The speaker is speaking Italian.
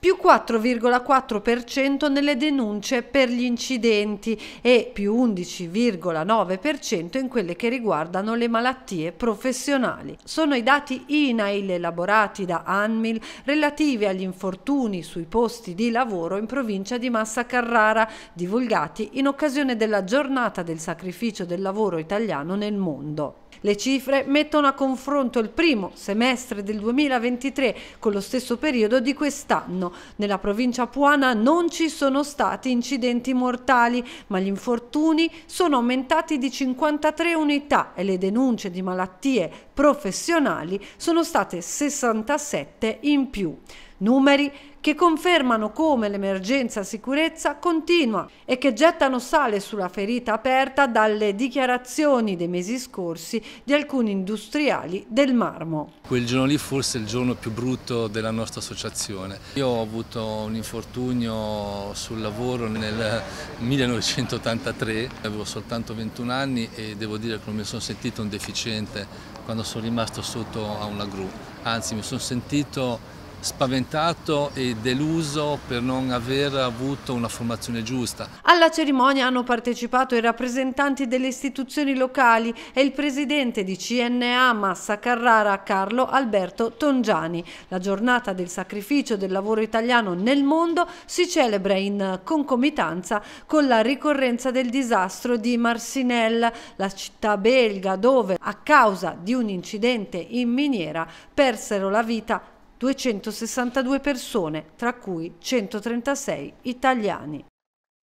più 4,4% nelle denunce per gli incidenti e più 11,9% in quelle che riguardano le malattie professionali. Sono i dati INAIL elaborati da ANMIL relativi agli infortuni sui posti di lavoro in provincia di Massa Carrara, divulgati in occasione della giornata del sacrificio del lavoro italiano nel mondo. Le cifre mettono a confronto il primo semestre del 2023 con lo stesso periodo di quest'anno nella provincia puana non ci sono stati incidenti mortali, ma gli infortuni sono aumentati di 53 unità e le denunce di malattie professionali sono state 67 in più. Numeri che confermano come l'emergenza sicurezza continua e che gettano sale sulla ferita aperta dalle dichiarazioni dei mesi scorsi di alcuni industriali del marmo. Quel giorno lì forse è il giorno più brutto della nostra associazione. Io ho avuto un infortunio sul lavoro nel 1983, avevo soltanto 21 anni e devo dire che non mi sono sentito un deficiente quando sono rimasto sotto a una gru, anzi mi sono sentito spaventato e deluso per non aver avuto una formazione giusta. Alla cerimonia hanno partecipato i rappresentanti delle istituzioni locali e il presidente di CNA Massa Carrara Carlo Alberto Tongiani. La giornata del sacrificio del lavoro italiano nel mondo si celebra in concomitanza con la ricorrenza del disastro di Marcinelle, la città belga dove a causa di un incidente in miniera persero la vita 262 persone, tra cui 136 italiani.